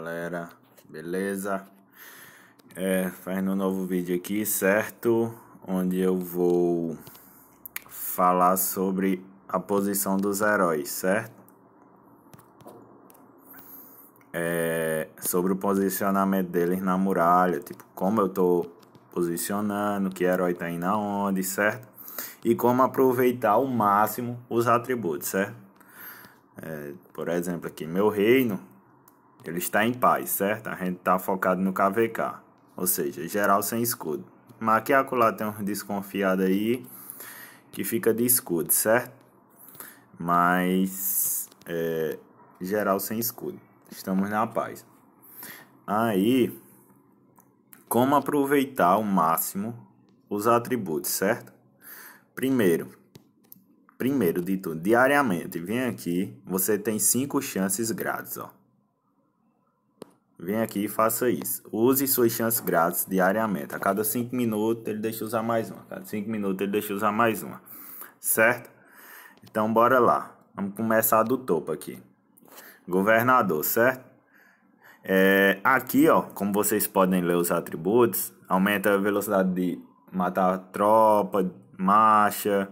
galera, beleza? É, fazendo um novo vídeo aqui, certo? Onde eu vou falar sobre a posição dos heróis, certo? É, sobre o posicionamento deles na muralha, tipo, como eu tô posicionando, que herói tá indo aonde, certo? E como aproveitar ao máximo os atributos, certo? É, por exemplo, aqui, meu reino ele está em paz, certo? A gente está focado no KVK, ou seja, geral sem escudo. Mas aqui acolá tem um desconfiado aí que fica de escudo, certo? Mas é, geral sem escudo. Estamos na paz. Aí, como aproveitar ao máximo os atributos, certo? Primeiro, primeiro de tudo, diariamente, vem aqui, você tem cinco chances grátis, ó. Vem aqui e faça isso. Use suas chances grátis diariamente. A cada 5 minutos ele deixa usar mais uma. A cada 5 minutos ele deixa usar mais uma. Certo? Então bora lá. Vamos começar do topo aqui. Governador, certo? É, aqui, ó, como vocês podem ler os atributos, aumenta a velocidade de matar a tropa, marcha,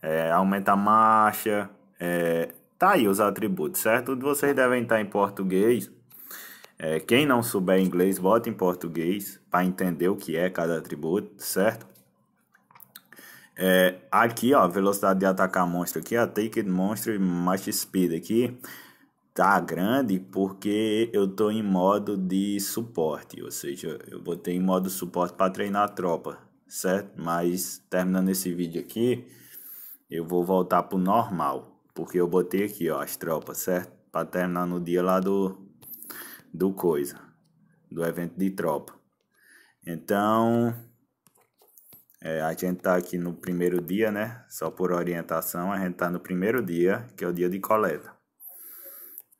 é, aumenta a marcha. É, tá aí os atributos, certo? vocês devem estar em português. É, quem não souber inglês, bota em português para entender o que é cada atributo, certo? É, aqui, ó, velocidade de atacar monstro aqui, ó, Take Monstro Match Speed aqui, tá grande porque eu tô em modo de suporte, ou seja, eu botei em modo suporte para treinar a tropa, certo? Mas terminando esse vídeo aqui, eu vou voltar pro normal, porque eu botei aqui, ó, as tropas, certo? Para terminar no dia lá do do coisa, do evento de tropa. Então, é, a gente tá aqui no primeiro dia, né? Só por orientação, a gente tá no primeiro dia, que é o dia de coleta.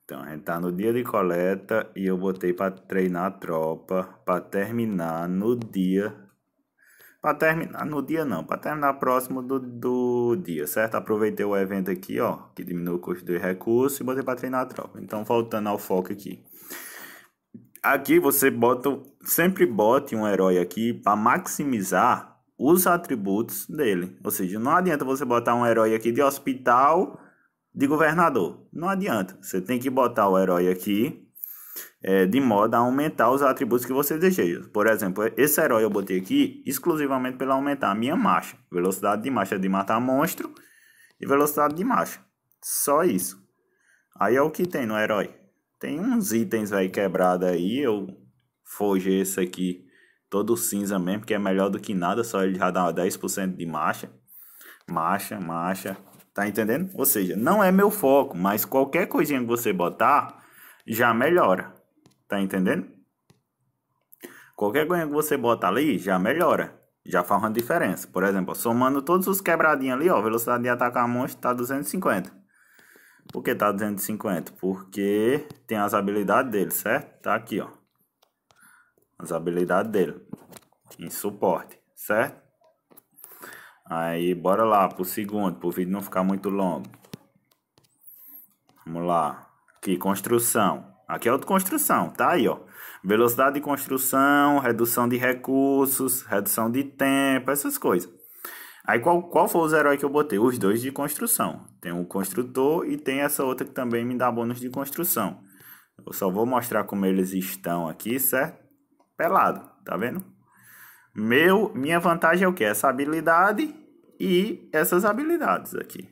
Então, a gente tá no dia de coleta e eu botei para treinar a tropa para terminar no dia para terminar no dia não, para terminar próximo do, do dia, certo? Aproveitei o evento aqui, ó, que diminuiu o custo do recurso e botei para treinar a tropa. Então, voltando ao foco aqui. Aqui você bota, sempre bote um herói aqui para maximizar os atributos dele. Ou seja, não adianta você botar um herói aqui de hospital de governador. Não adianta. Você tem que botar o herói aqui é, de modo a aumentar os atributos que você deseja. Por exemplo, esse herói eu botei aqui exclusivamente para aumentar a minha marcha. Velocidade de marcha é de matar monstro e velocidade de marcha. Só isso. Aí é o que tem no herói. Tem uns itens aí quebrados aí, eu forjei esse aqui todo cinza mesmo, que é melhor do que nada, só ele já dá 10% de marcha. Marcha, marcha, tá entendendo? Ou seja, não é meu foco, mas qualquer coisinha que você botar, já melhora, tá entendendo? Qualquer coisa que você botar ali, já melhora, já faz uma diferença. Por exemplo, somando todos os quebradinhos ali, ó, velocidade de atacar monstro tá 250. Por que tá 250? Porque tem as habilidades dele, certo? Tá aqui, ó. As habilidades dele. Em suporte, certo? Aí, bora lá pro segundo, pro vídeo não ficar muito longo. Vamos lá. Aqui, construção. Aqui é outro construção, tá aí, ó. Velocidade de construção, redução de recursos, redução de tempo, essas coisas. Aí qual, qual foi os heróis que eu botei? Os dois de construção. Tem o construtor e tem essa outra que também me dá bônus de construção. Eu só vou mostrar como eles estão aqui, certo? Pelado, tá vendo? Meu, minha vantagem é o que? Essa habilidade e essas habilidades aqui.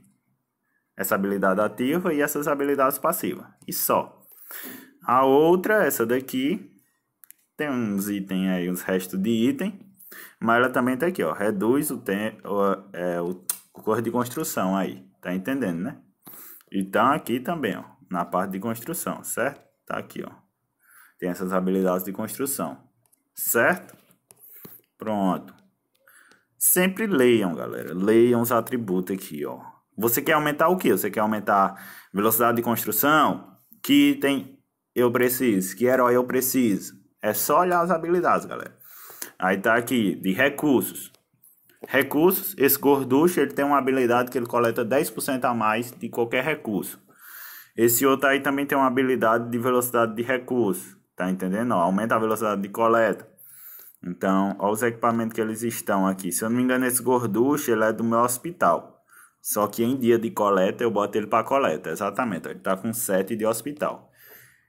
Essa habilidade ativa e essas habilidades passivas. E só. A outra, essa daqui, tem uns itens aí, uns restos de item mas ela também está aqui, ó, reduz o, tempo, é, o, corpo de construção aí, tá entendendo, né? Então aqui também, ó, na parte de construção, certo? Tá aqui, ó. Tem essas habilidades de construção, certo? Pronto. Sempre leiam, galera. Leiam os atributos aqui, ó. Você quer aumentar o que? Você quer aumentar velocidade de construção? Que item eu preciso? Que herói eu preciso? É só olhar as habilidades, galera. Aí tá aqui, de recursos. Recursos, esse gorducho, ele tem uma habilidade que ele coleta 10% a mais de qualquer recurso. Esse outro aí também tem uma habilidade de velocidade de recurso, tá entendendo? aumenta a velocidade de coleta. Então, olha os equipamentos que eles estão aqui. Se eu não me engano, esse gorducho, ele é do meu hospital. Só que em dia de coleta, eu boto ele para coleta, exatamente. ele tá com 7 de hospital.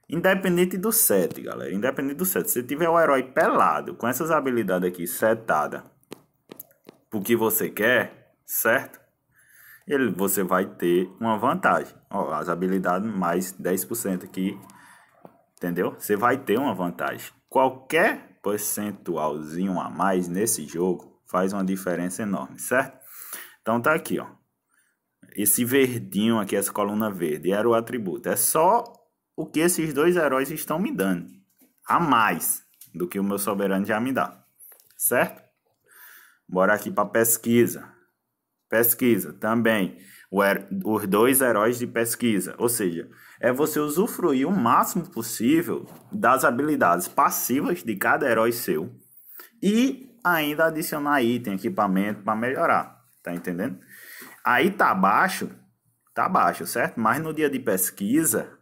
Independente do set, galera. Independente do set. Se tiver o herói pelado, com essas habilidades aqui setada O que você quer, certo? Ele, você vai ter uma vantagem. Ó, as habilidades mais 10% aqui. Entendeu? Você vai ter uma vantagem. Qualquer percentualzinho a mais nesse jogo faz uma diferença enorme, certo? Então tá aqui, ó. Esse verdinho aqui, essa coluna verde, era o atributo. É só o que esses dois heróis estão me dando. A mais do que o meu soberano já me dá. Certo? Bora aqui para pesquisa. Pesquisa também. os dois heróis de pesquisa. Ou seja, é você usufruir o máximo possível das habilidades passivas de cada herói seu. E ainda adicionar item, equipamento para melhorar. Tá entendendo? Aí tá baixo. Tá baixo, certo? Mas no dia de pesquisa,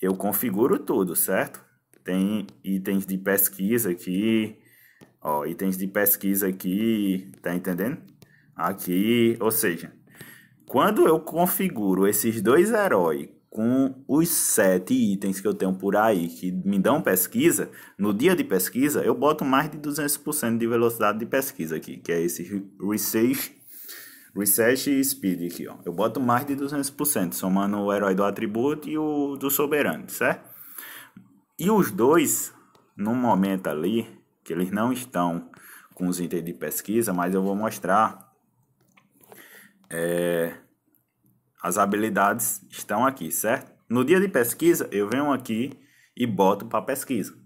eu configuro tudo, certo? Tem itens de pesquisa aqui, ó, itens de pesquisa aqui, tá entendendo? Aqui, ou seja, quando eu configuro esses dois heróis com os sete itens que eu tenho por aí que me dão pesquisa, no dia de pesquisa eu boto mais de 200% de velocidade de pesquisa aqui, que é esse Research Reset e Speed aqui, ó. Eu boto mais de 200%, somando o herói do atributo e o do soberano, certo? E os dois, no momento ali, que eles não estão com os itens de pesquisa, mas eu vou mostrar. É, as habilidades estão aqui, certo? No dia de pesquisa, eu venho aqui e boto para pesquisa.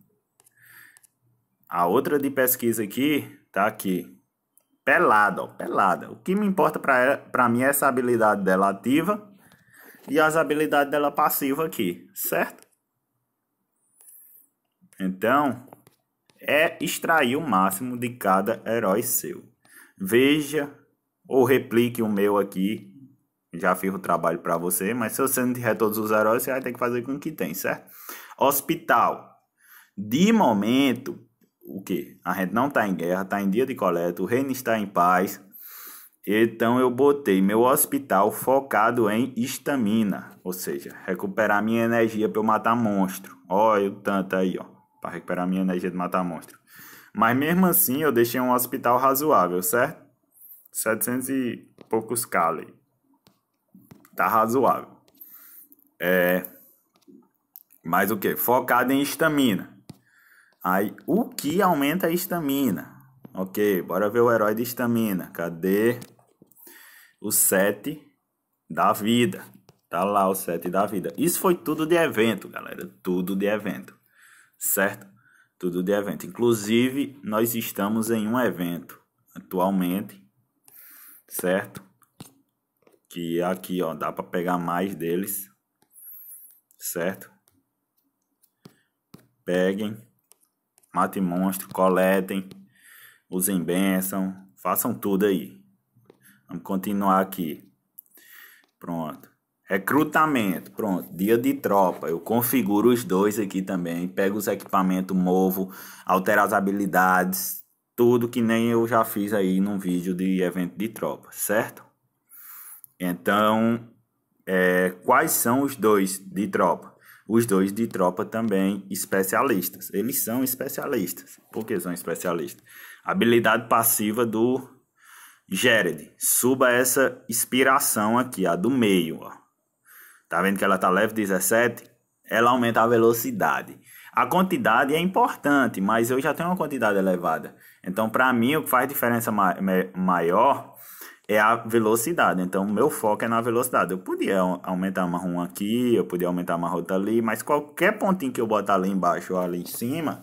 A outra de pesquisa aqui, tá aqui, Pelada, ó, pelada. O que me importa para mim é essa habilidade dela ativa e as habilidades dela passiva aqui, certo? Então, é extrair o máximo de cada herói seu. Veja ou replique o meu aqui. Já fiz o trabalho para você, mas se você não tiver todos os heróis, você vai ter que fazer com o que tem, certo? Hospital. De momento, o que? A gente não está em guerra, está em dia de coleta, o reino está em paz. Então eu botei meu hospital focado em estamina, ou seja, recuperar minha energia para eu matar monstro. Olha o tanto aí, ó, para recuperar minha energia de matar monstro. Mas mesmo assim eu deixei um hospital razoável, certo? 700 e poucos cali. Tá razoável. É, mas o que? Focado em estamina. Aí, o que aumenta a estamina? Ok, bora ver o herói de estamina. Cadê o 7 da vida? Tá lá o 7 da vida. Isso foi tudo de evento, galera. Tudo de evento. Certo? Tudo de evento. Inclusive, nós estamos em um evento atualmente. Certo? Que é aqui, ó, dá para pegar mais deles. Certo? Peguem matem monstro, coletem, usem bênção, façam tudo aí. Vamos continuar aqui. Pronto. Recrutamento, pronto. Dia de tropa. Eu configuro os dois aqui também. Pego os equipamentos novo, altero as habilidades, tudo que nem eu já fiz aí num vídeo de evento de tropa, certo? Então, é, quais são os dois de tropa? Os dois de tropa também especialistas. Eles são especialistas. Por que são especialistas? Habilidade passiva do Jared. Suba essa inspiração aqui, a do meio. Ó. Tá vendo que ela tá leve 17? Ela aumenta a velocidade. A quantidade é importante, mas eu já tenho uma quantidade elevada. Então, para mim, o que faz diferença ma maior é a velocidade. Então, meu foco é na velocidade. Eu podia aumentar uma um aqui, eu podia aumentar uma rota ali, mas qualquer pontinho que eu botar ali embaixo ou ali em cima,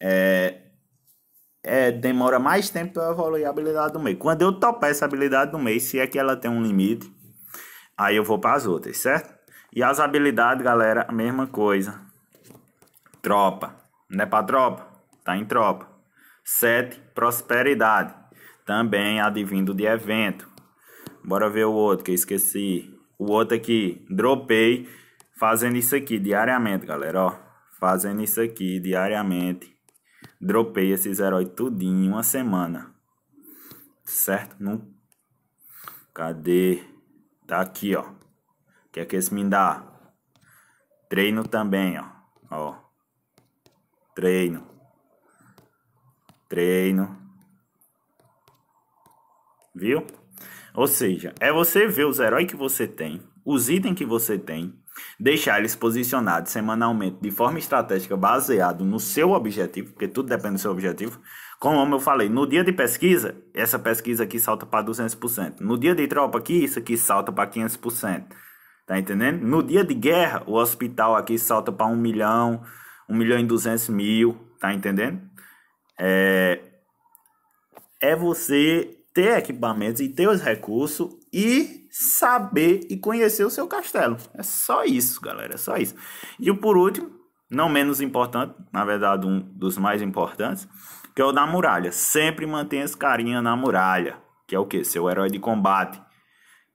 é, é, demora mais tempo para evoluir a habilidade do meio. Quando eu topar essa habilidade do meio, se é que ela tem um limite, aí eu vou para as outras, certo? E as habilidades, galera, a mesma coisa. Tropa. Não é para tropa? Tá em tropa. Sete, Prosperidade também advindo de evento. Bora ver o outro que eu esqueci. O outro aqui, dropei fazendo isso aqui diariamente, galera, ó. Fazendo isso aqui diariamente. Dropei esses heróis tudinho em uma semana. Certo? Não... Cadê? Tá aqui, ó. O que é que esse me dá? Treino também, ó. Ó. Treino. Treino viu? Ou seja, é você ver os heróis que você tem, os itens que você tem, deixar eles posicionados semanalmente de forma estratégica baseado no seu objetivo, porque tudo depende do seu objetivo. Como eu falei, no dia de pesquisa, essa pesquisa aqui salta para 200%. No dia de tropa aqui, isso aqui salta para 500%. Tá entendendo? No dia de guerra, o hospital aqui salta para 1 milhão, 1 milhão e 200 mil. Tá entendendo? É, é você ter equipamentos e ter os recursos e saber e conhecer o seu castelo. É só isso, galera, é só isso. E o por último, não menos importante, na verdade um dos mais importantes, que é o da muralha. Sempre mantenha esse carinha na muralha, que é o que? Seu herói de combate.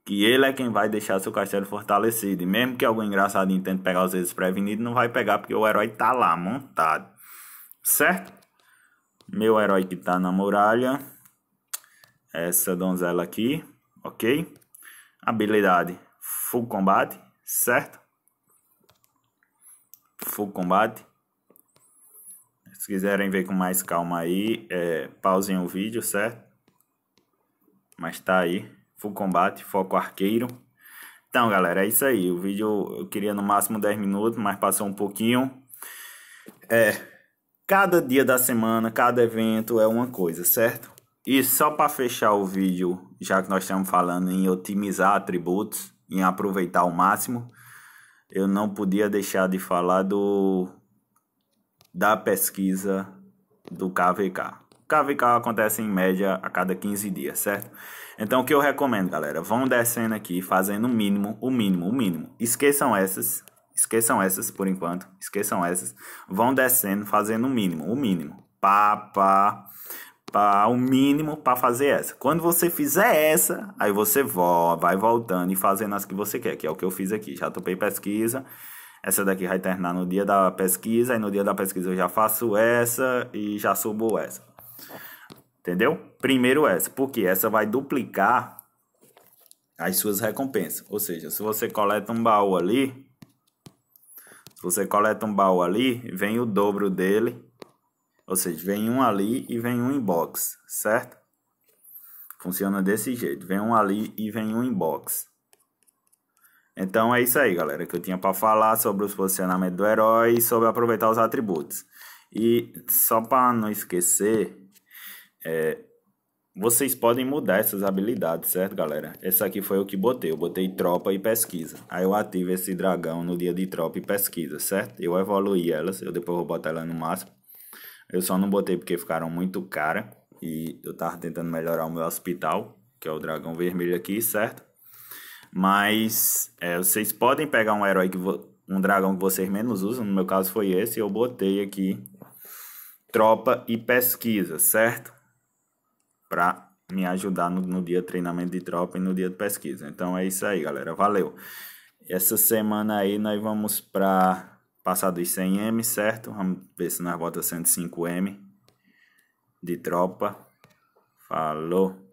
Que ele é quem vai deixar seu castelo fortalecido. E mesmo que algum engraçadinho tente pegar os prevenido, não vai pegar porque o herói tá lá, montado. Certo? Meu herói que tá na muralha essa donzela aqui, ok? Habilidade Full Combate, certo? Full Combate. Se quiserem ver com mais calma aí, é, pausem o vídeo, certo? Mas tá aí, Full Combate, Foco Arqueiro. Então, galera, é isso aí. O vídeo eu queria no máximo 10 minutos, mas passou um pouquinho. É, cada dia da semana, cada evento é uma coisa, certo? E só para fechar o vídeo, já que nós estamos falando em otimizar atributos, em aproveitar ao máximo, eu não podia deixar de falar do da pesquisa do KVK. O KVK acontece em média a cada 15 dias, certo? Então o que eu recomendo, galera, vão descendo aqui, fazendo o mínimo, o mínimo, o mínimo. Esqueçam essas, esqueçam essas por enquanto, esqueçam essas. Vão descendo, fazendo o mínimo, o mínimo. Pá, pá para o um mínimo para fazer essa. Quando você fizer essa, aí você vai voltando e fazendo as que você quer, que é o que eu fiz aqui. Já topei pesquisa. Essa daqui vai terminar no dia da pesquisa, e no dia da pesquisa eu já faço essa e já subo essa. Entendeu? Primeiro essa, porque essa vai duplicar as suas recompensas. Ou seja, se você coleta um baú ali, se você coleta um baú ali, vem o dobro dele ou seja, vem um ali e vem um inbox, certo? Funciona desse jeito. Vem um ali e vem um inbox. Então é isso aí, galera, que eu tinha para falar sobre os posicionamentos do herói e sobre aproveitar os atributos. E só para não esquecer, é, vocês podem mudar essas habilidades, certo, galera? Essa aqui foi o que botei. Eu botei tropa e pesquisa. Aí eu ativo esse dragão no dia de tropa e pesquisa, certo? Eu evoluí elas. Eu depois vou botar ela no máximo. Eu só não botei porque ficaram muito cara e eu tava tentando melhorar o meu hospital, que é o dragão vermelho aqui, certo? Mas é, vocês podem pegar um herói que um dragão que vocês menos usam, no meu caso foi esse, eu botei aqui tropa e pesquisa, certo? Para me ajudar no, no dia de treinamento de tropa e no dia de pesquisa. Então é isso aí, galera. Valeu. Essa semana aí nós vamos para passar dos 100M, certo? Vamos ver se nós bota 105M de tropa. Falou!